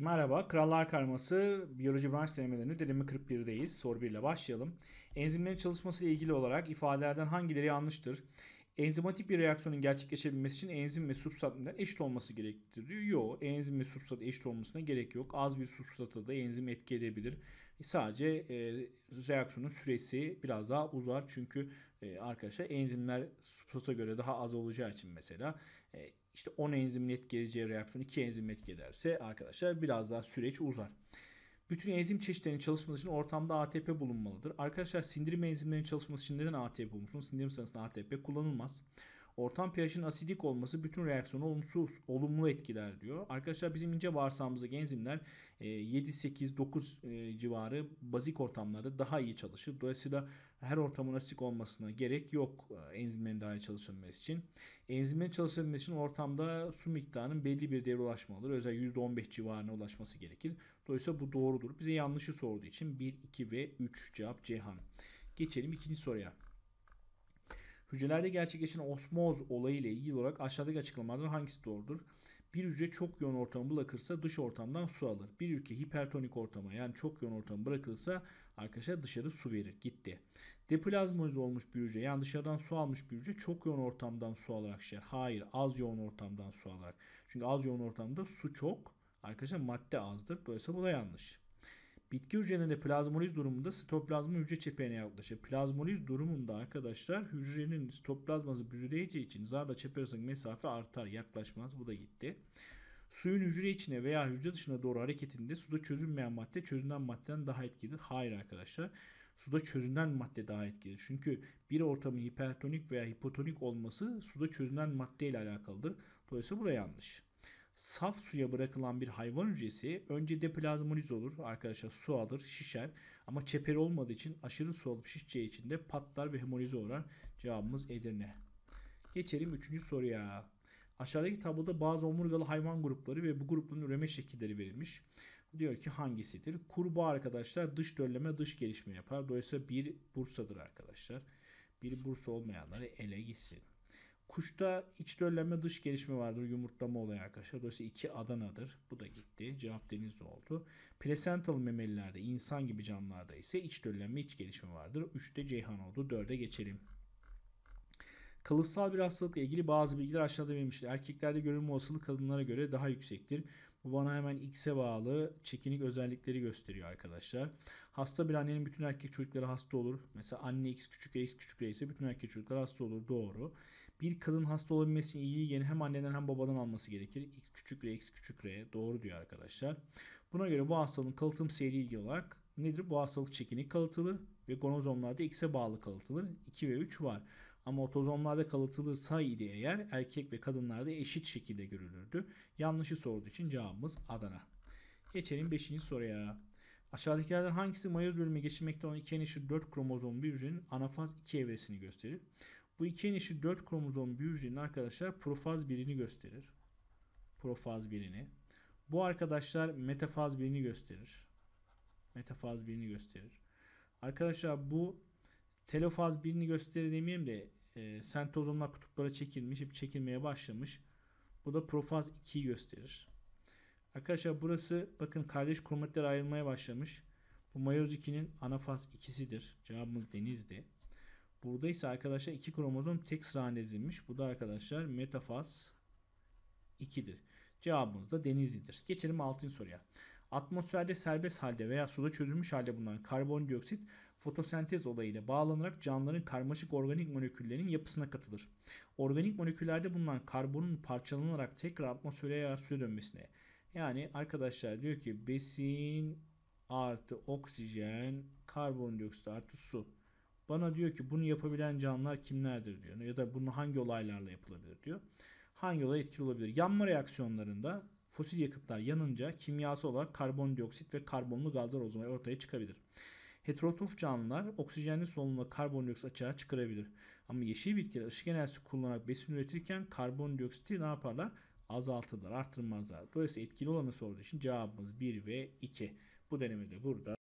Merhaba, Krallar Karması biyoloji branş denemelerinde deneme 41'deyiz. Soru 1 ile başlayalım. Enzimlerin çalışması ile ilgili olarak ifadelerden hangileri yanlıştır? Enzimatik bir reaksiyonun gerçekleşebilmesi için enzim ve substrat eşit olması gerektiriyor? Yok. Enzim ve substrat eşit olmasına gerek yok. Az bir substrata da enzim etki edebilir. E, sadece e, reaksiyonun süresi biraz daha uzar. Çünkü e, arkadaşlar enzimler substrata göre daha az olacağı için mesela e, işte 10 enzimin etki edeceği reaksiyon 2 enzim etki ederse arkadaşlar biraz daha süreç uzar. Bütün enzim çeşitlerinin çalışması için ortamda ATP bulunmalıdır. Arkadaşlar sindirim enzimlerinin çalışması için neden ATP bulunsun? Sindirim sırasında ATP kullanılmaz. Ortam pH'in asidik olması bütün reaksiyonu olumsuz, olumlu etkiler diyor. Arkadaşlar bizim ince bağırsağımızdaki enzimler 7, 8, 9 civarı bazik ortamlarda daha iyi çalışır. Dolayısıyla her ortamın asidik olmasına gerek yok e, enzimlerin daha iyi çalışabilmesi için. Enzimlerin çalışabilmesi için ortamda su miktarının belli bir değere ulaşmalıdır. Özellikle %15 civarına ulaşması gerekir. Dolayısıyla bu doğrudur. Bize yanlışı sorduğu için 1, 2 ve 3 cevap Ceyhan. Geçelim ikinci soruya. Hücrelerde gerçekleşen osmoz olayı ile ilgili olarak aşağıdaki açıklamalardan hangisi doğrudur? Bir hücre çok yoğun ortamı bırakırsa dış ortamdan su alır. Bir ülke hipertonik ortama yani çok yoğun ortamı bırakılırsa arkadaşlar dışarı su verir. Gitti. Deplazmoz olmuş bir hücre yani dışarıdan su almış bir hücre çok yoğun ortamdan su alarak şişer. Hayır az yoğun ortamdan su alarak. Çünkü az yoğun ortamda su çok arkadaşlar madde azdır. Dolayısıyla bu da yanlış. Bitki hücrelerinde plazmoliz durumunda sitoplazma hücre çeperine yaklaşır. Plazmoliz durumunda arkadaşlar hücrenin sitoplazması büzüleyeceği için zarla çeper arasındaki mesafe artar yaklaşmaz. Bu da gitti. Suyun hücre içine veya hücre dışına doğru hareketinde suda çözünmeyen madde çözünen maddeden daha etkili. Hayır arkadaşlar. Suda çözünen madde daha etkili. Çünkü bir ortamın hipertonik veya hipotonik olması suda çözünen madde ile alakalıdır. Dolayısıyla bu da yanlış. Saf suya bırakılan bir hayvan hücresi önce deplazmoliz olur arkadaşlar su alır şişer ama çeper olmadığı için aşırı su alıp şişeceği için de patlar ve hemolize uğrar. Cevabımız Edirne. Geçelim 3. soruya. Aşağıdaki tabloda bazı omurgalı hayvan grupları ve bu grupların üreme şekilleri verilmiş. Diyor ki hangisidir? Kurbağa arkadaşlar dış dölleme dış gelişme yapar. Dolayısıyla bir Bursa'dır arkadaşlar. Bir Bursa olmayanları ele gitsin. Kuşta iç döllenme dış gelişme vardır. Yumurtlama olayı arkadaşlar. Dolayısıyla iki Adana'dır. Bu da gitti. Cevap Denizli oldu. Placental memelilerde insan gibi canlılarda ise iç döllenme iç gelişme vardır. üçte Ceyhan oldu. dörde geçelim. Kalıtsal bir hastalıkla ilgili bazı bilgiler aşağıda verilmiştir. Erkeklerde görülme olasılığı kadınlara göre daha yüksektir. Bu bana hemen X'e bağlı çekinik özellikleri gösteriyor arkadaşlar. Hasta bir annenin bütün erkek çocukları hasta olur. Mesela anne X küçük X küçük ise bütün erkek çocuklar hasta olur. Doğru. Bir kadın hasta olabilmesi için iyi yeni hem anneden hem babadan alması gerekir. X küçük R, X küçük R. Doğru diyor arkadaşlar. Buna göre bu hastalığın kalıtım seyri ilgili olarak nedir? Bu hastalık çekini kalıtılır ve gonozomlarda X'e bağlı kalıtılır. 2 ve 3 var. Ama otozomlarda kalıtılırsa idi eğer erkek ve kadınlarda eşit şekilde görülürdü. Yanlışı sorduğu için cevabımız Adana. Geçelim 5. soruya. Aşağıdakilerden hangisi mayoz bölümü geçirmekte olan iki enişir 4 kromozomlu bir hücrenin anafaz 2 evresini gösterir? Bu iki en eşit 4 kromozom bir arkadaşlar profaz birini gösterir. Profaz birini. Bu arkadaşlar metafaz birini gösterir. Metafaz birini gösterir. Arkadaşlar bu telofaz birini gösterir demeyeyim de e, sentozomlar kutuplara çekilmiş, hep çekilmeye başlamış. Bu da profaz 2'yi gösterir. Arkadaşlar burası bakın kardeş kromatitler ayrılmaya başlamış. Bu mayoz 2'nin anafaz ikisidir. Cevabımız denizdi. Burada ise arkadaşlar iki kromozom tek sıra dizilmiş. Bu da arkadaşlar metafaz 2'dir. Cevabımız da denizlidir. Geçelim 6. soruya. Atmosferde serbest halde veya suda çözülmüş halde bulunan karbondioksit fotosentez olayıyla bağlanarak canlıların karmaşık organik moleküllerinin yapısına katılır. Organik moleküllerde bulunan karbonun parçalanarak tekrar atmosfere veya suya dönmesine. Yani arkadaşlar diyor ki besin artı oksijen karbondioksit artı su. Bana diyor ki bunu yapabilen canlılar kimlerdir diyor. Ya da bunu hangi olaylarla yapılabilir diyor. Hangi olay etkili olabilir? Yanma reaksiyonlarında fosil yakıtlar yanınca kimyasal olarak karbondioksit ve karbonlu gazlar ozmaya ortaya çıkabilir. Heterotrof canlılar oksijenli solunumla karbondioksit açığa çıkarabilir. Ama yeşil bitkiler ışık enerjisi kullanarak besin üretirken karbondioksiti ne yaparlar? Azaltırlar, arttırmazlar. Dolayısıyla etkili olanı sorduğu için cevabımız 1 ve 2. Bu denemede burada